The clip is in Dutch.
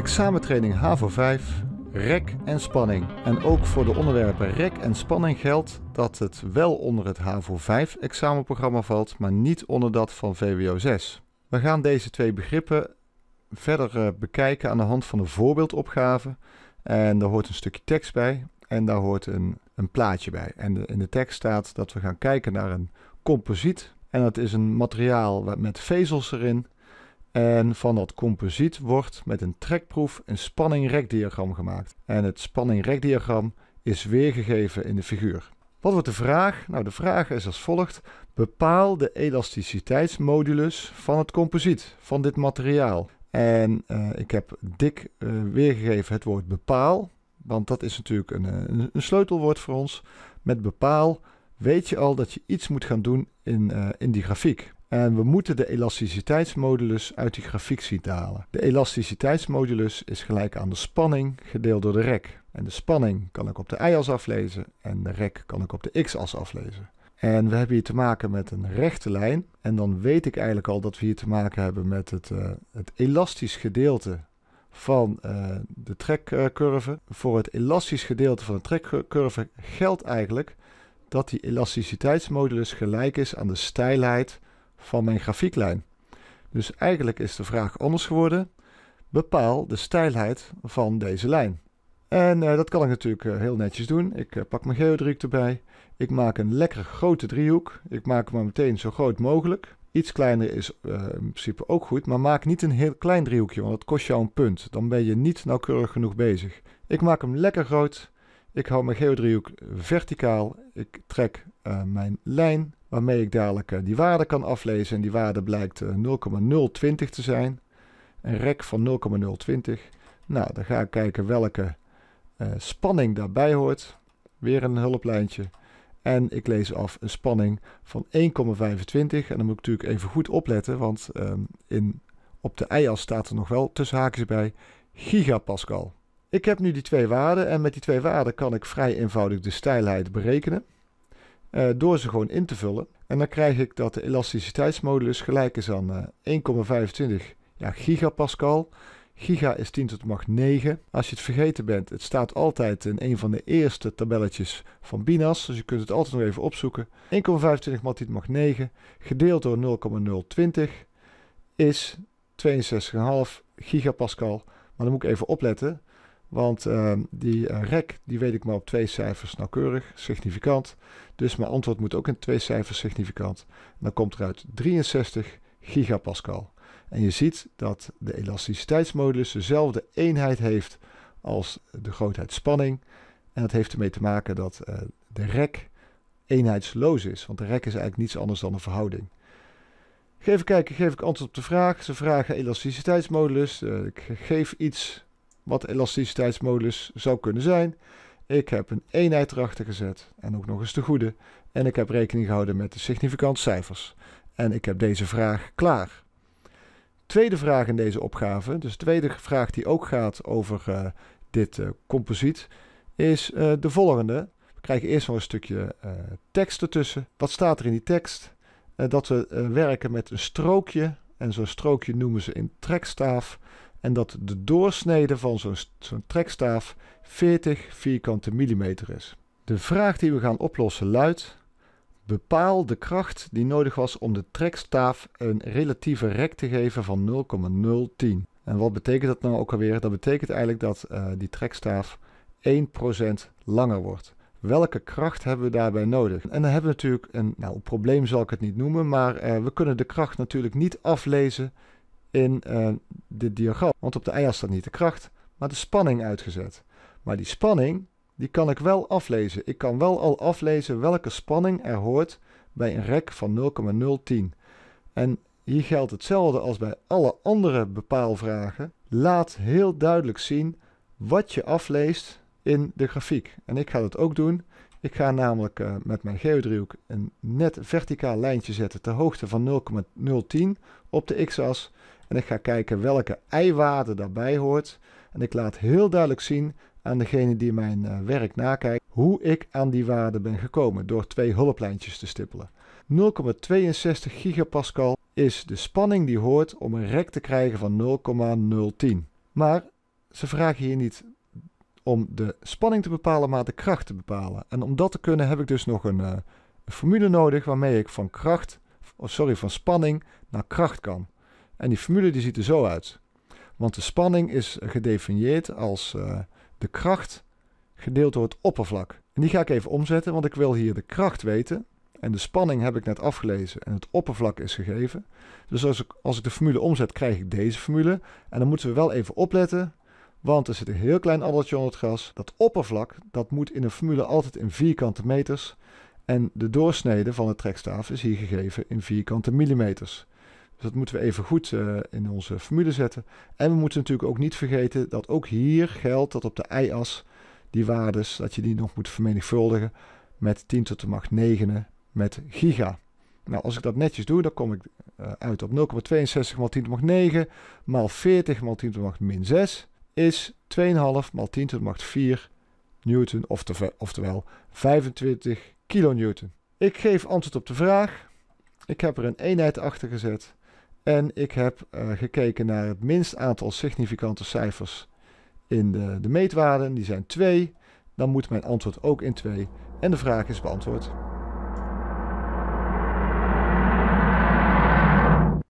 Examentraining HAVO 5, rek en spanning. En ook voor de onderwerpen rek en spanning geldt dat het wel onder het HAVO 5 examenprogramma valt, maar niet onder dat van VWO 6. We gaan deze twee begrippen verder eh, bekijken aan de hand van een voorbeeldopgave. En daar hoort een stukje tekst bij en daar hoort een, een plaatje bij. En in de tekst staat dat we gaan kijken naar een composiet. En dat is een materiaal met vezels erin. En van dat composiet wordt met een trekproef een spanning-rekdiagram gemaakt. En het spanning-rekdiagram is weergegeven in de figuur. Wat wordt de vraag? Nou, de vraag is als volgt. Bepaal de elasticiteitsmodulus van het composiet, van dit materiaal. En eh, ik heb dik eh, weergegeven het woord bepaal, want dat is natuurlijk eh, een, een, sleutelwoord voor ons. Met bepaal weet je al dat je iets moet gaan doen in, in die grafiek. En we moeten de elasticiteitsmodulus uit die grafiek zien dalen. De elasticiteitsmodulus is gelijk aan de spanning gedeeld door de rek. En de spanning kan ik op de y-as aflezen en de rek kan ik op de x-as aflezen. En we hebben hier te maken met een rechte lijn. En dan weet ik eigenlijk al dat we hier te maken hebben met het, eh, het elastisch gedeelte van eh, de trekcurve. Voor het elastisch gedeelte van de trekcurve geldt eigenlijk dat die elasticiteitsmodulus gelijk is aan de stijlheid van mijn grafieklijn. Dus eigenlijk is de vraag anders geworden. Bepaal de stijlheid van deze lijn. En eh, dat kan ik natuurlijk eh, heel netjes doen. Ik eh, pak mijn geodriehoek erbij. Ik maak een lekker grote driehoek. Ik maak hem maar meteen zo groot mogelijk. Iets kleiner is in principe ook goed, maar maak niet een heel klein driehoekje, want dat kost jou een punt. Dan ben je niet nauwkeurig genoeg bezig. Ik maak hem lekker groot. Ik hou mijn geodriehoek verticaal. Ik trek mijn lijn waarmee ik dadelijk eh, die waarde kan aflezen. En die waarde blijkt 0,020 eh, te zijn. Een rek van 0,020. Nou, dan ga ik kijken welke eh, spanning daarbij hoort. Weer een hulplijntje. En ik lees af een spanning van 1,25. En dan moet ik natuurlijk even goed opletten, want ehm, in, op de y-as staat er nog wel tussen haakjes bij gigapascal. Ik heb nu die twee waarden en met die twee waarden kan ik vrij eenvoudig de stijlheid berekenen. Eh, door ze gewoon in te vullen. En dan krijg ik dat de elasticiteitsmodulus gelijk is aan 1,25 eh, ja, gigapascal. Giga is 10 tot de macht 9. Als je het vergeten bent, het staat altijd in een van de eerste tabelletjes van Binas. Dus je kunt het altijd nog even opzoeken. 1,25 maal 10 tot de macht 9 gedeeld door 0,020 is 62,5 gigapascal. Maar dan moet ik even opletten. Want ehm, die eh, rek, die weet ik maar op twee cijfers nauwkeurig, significant. Dus mijn antwoord moet ook in twee cijfers significant. En dan komt eruit 63 gigapascal. En je ziet dat de elasticiteitsmodulus dezelfde eenheid heeft als de grootheid spanning. En dat heeft ermee te maken dat eh, de rek eenheidsloos is. Want de rek is eigenlijk niets anders dan een verhouding. Geef kijken, geef ik antwoord op de vraag. Ze vragen elasticiteitsmodulus. Eh, ik geef iets wat elasticiteitsmodulus zou kunnen zijn. Ik heb een eenheid erachter gezet en ook nog eens de goede. En ik heb rekening gehouden met de significante cijfers. En ik heb deze vraag klaar. Tweede vraag in deze opgave, dus de tweede vraag die ook gaat over eh, dit uh, composiet, is eh, de volgende. We krijgen eerst nog een stukje tekst ertussen. Wat staat er in die tekst? dat we werken met een strookje. En zo'n strookje noemen ze in trekstaaf en dat de doorsnede van zo'n trekstaaf 40 vierkante millimeter is. De vraag die we gaan oplossen luidt: bepaal de kracht die nodig was om de trekstaaf een relatieve rek te geven van 0,010. En wat betekent dat nou ook alweer? Dat betekent eigenlijk dat eh, die trekstaaf 1% langer wordt. Welke kracht hebben we daarbij nodig? En dan hebben we natuurlijk een, nou, probleem zal ik het niet noemen, maar eh, we kunnen de kracht natuurlijk niet aflezen in eh, dit diagram. Want op de y-as staat niet de kracht, maar de spanning uitgezet. Maar die spanning, die kan ik wel aflezen. Ik kan wel al aflezen welke spanning er hoort bij een rek van 0,010. En hier geldt hetzelfde als bij alle andere bepaalvragen. Laat heel duidelijk zien wat je afleest in de grafiek. En ik ga dat ook doen. Ik ga namelijk eh, met mijn geodriehoek een net verticaal lijntje zetten ter hoogte van 0,010 op de x-as. En ik ga kijken welke eiwaarde daarbij hoort. En ik laat heel duidelijk zien aan degene die mijn eh, werk nakijkt hoe ik aan die waarde ben gekomen door twee hulplijntjes te stippelen. 0,62 gigapascal is de spanning die hoort om een rek te krijgen van 0,010. Maar ze vragen hier niet om de spanning te bepalen, maar de kracht te bepalen. En om dat te kunnen heb ik dus nog een, eh, formule nodig waarmee ik van kracht, sorry, van spanning naar kracht kan. En die formule die ziet er zo uit. Want de spanning is gedefinieerd als eh, de kracht gedeeld door het oppervlak. En die ga ik even omzetten, want ik wil hier de kracht weten. En de spanning heb ik net afgelezen en het oppervlak is gegeven. Dus als ik, als ik de formule omzet, krijg ik deze formule. En dan moeten we wel even opletten, want er zit een heel klein addertje onder het gras. Dat oppervlak, dat moet in een formule altijd in vierkante meters. En de doorsnede van de trekstaaf is hier gegeven in vierkante millimeters. Dus dat moeten we even goed eh, in onze formule zetten. En we moeten natuurlijk ook niet vergeten dat ook hier geldt dat op de y-as die waardes, dat je die nog moet vermenigvuldigen met 10 tot de macht 9 met giga. Nou, als ik dat netjes doe, dan kom ik eh, uit op 0,62 maal 10 tot de macht 9 maal 40 maal 10 tot de macht min 6 is 2,5 maal 10 tot de macht 4 newton, oftewel 25 kilonewton. Ik geef antwoord op de vraag. Ik heb er een eenheid achter gezet. En ik heb eh, gekeken naar het minst aantal significante cijfers in de, de meetwaarden. Die zijn 2. Dan moet mijn antwoord ook in 2. En de vraag is beantwoord.